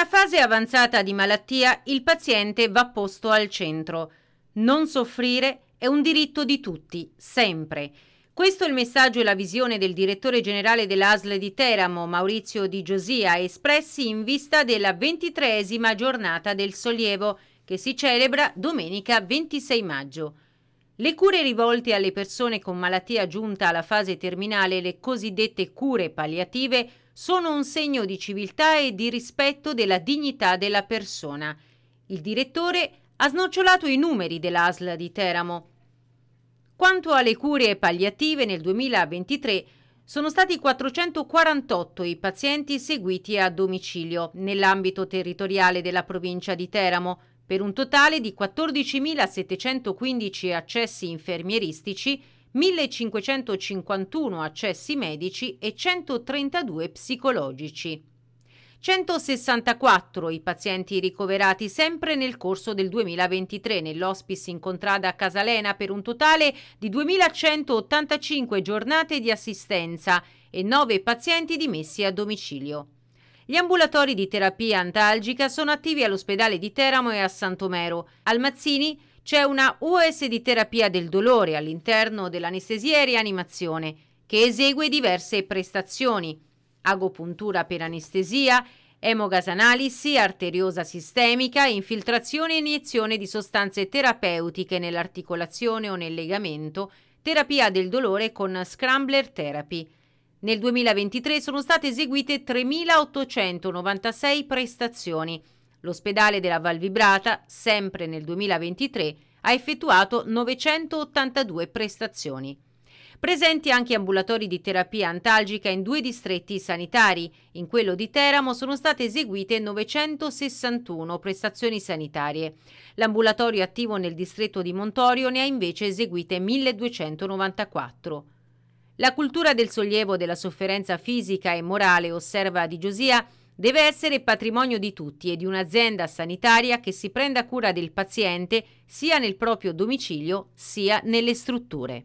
una fase avanzata di malattia il paziente va posto al centro. Non soffrire è un diritto di tutti, sempre. Questo è il messaggio e la visione del direttore generale dell'ASL di Teramo, Maurizio Di Giosia, espressi in vista della ventitreesima giornata del sollievo che si celebra domenica 26 maggio. Le cure rivolte alle persone con malattia giunta alla fase terminale, le cosiddette cure palliative, sono un segno di civiltà e di rispetto della dignità della persona. Il direttore ha snocciolato i numeri dell'ASL di Teramo. Quanto alle cure palliative, nel 2023 sono stati 448 i pazienti seguiti a domicilio nell'ambito territoriale della provincia di Teramo, per un totale di 14.715 accessi infermieristici, 1.551 accessi medici e 132 psicologici. 164 i pazienti ricoverati sempre nel corso del 2023 nell'ospice in contrada a Casalena per un totale di 2.185 giornate di assistenza e 9 pazienti dimessi a domicilio. Gli ambulatori di terapia antalgica sono attivi all'ospedale di Teramo e a Santomero. Al Mazzini c'è una US di terapia del dolore all'interno dell'anestesia e rianimazione che esegue diverse prestazioni. Agopuntura per anestesia, emogasanalisi, arteriosa sistemica, infiltrazione e iniezione di sostanze terapeutiche nell'articolazione o nel legamento, terapia del dolore con scrambler therapy. Nel 2023 sono state eseguite 3.896 prestazioni. L'ospedale della Val Vibrata, sempre nel 2023, ha effettuato 982 prestazioni. Presenti anche ambulatori di terapia antalgica in due distretti sanitari. In quello di Teramo sono state eseguite 961 prestazioni sanitarie. L'ambulatorio attivo nel distretto di Montorio ne ha invece eseguite 1294. La cultura del sollievo della sofferenza fisica e morale, osserva Di Giosia, deve essere patrimonio di tutti e di un'azienda sanitaria che si prenda cura del paziente sia nel proprio domicilio sia nelle strutture.